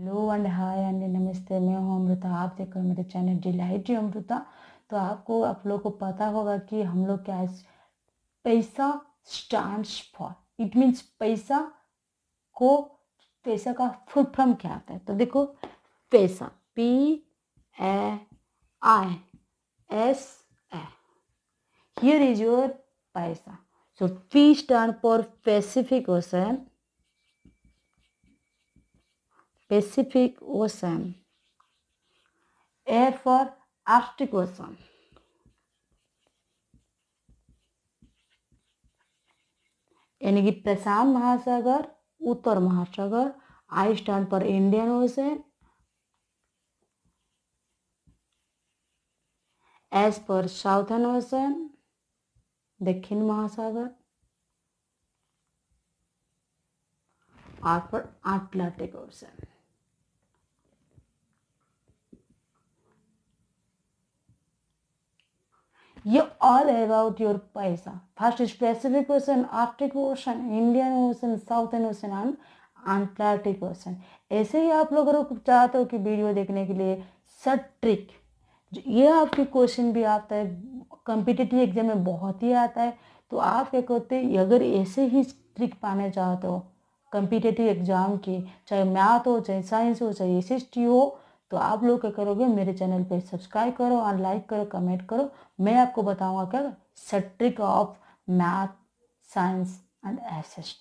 Hello and hi and नमस्ते मैं हूँ अमृता आप देख रहे मेरे चैनल डिलाइट जी अमृता तो आपको आप लोग को पता होगा कि हम लोग क्या पैसा स्टैंड फॉर इट मीन्स पैसा को पैसा का फुल फॉर्म क्या आता है तो देखो पैसा P A I S A here is your पैसा so P stand for Pacific Ocean Pacific Ocean. A for Arctic Ocean. यानी कि प्रशांत महासागर उत्तर महासागर आई स्टैंड पर इंडियन ओशन एस पर साउथर्न ओशन दक्षिण महासागर आर पर अटलांटिक ओशन ये ऑल अबाउट योर पैसा first specific ocean Arctic ocean Indian ocean southern ocean and Antarctic ocean ऐसे ही आप लोग अगर चाहते हो कि वीडियो देखने के लिए सट ट्रिक ये आपके क्वेश्चन भी आता है कम्पिटिटिव एग्जाम में बहुत ही आता है तो आप क्या कहते हैं अगर ऐसे ही ट्रिक पाने चाहते हो कम्पिटेटिव एग्जाम के चाहे मैथ हो चाहे साइंस हो चाहे एस हो तो आप लोग क्या करोगे मेरे चैनल पे सब्सक्राइब करो और लाइक करो कमेंट करो मैं आपको बताऊंगा क्या सेट्रिक of math science and S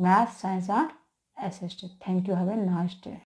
math science and एसेस्ट्री thank you have a nice day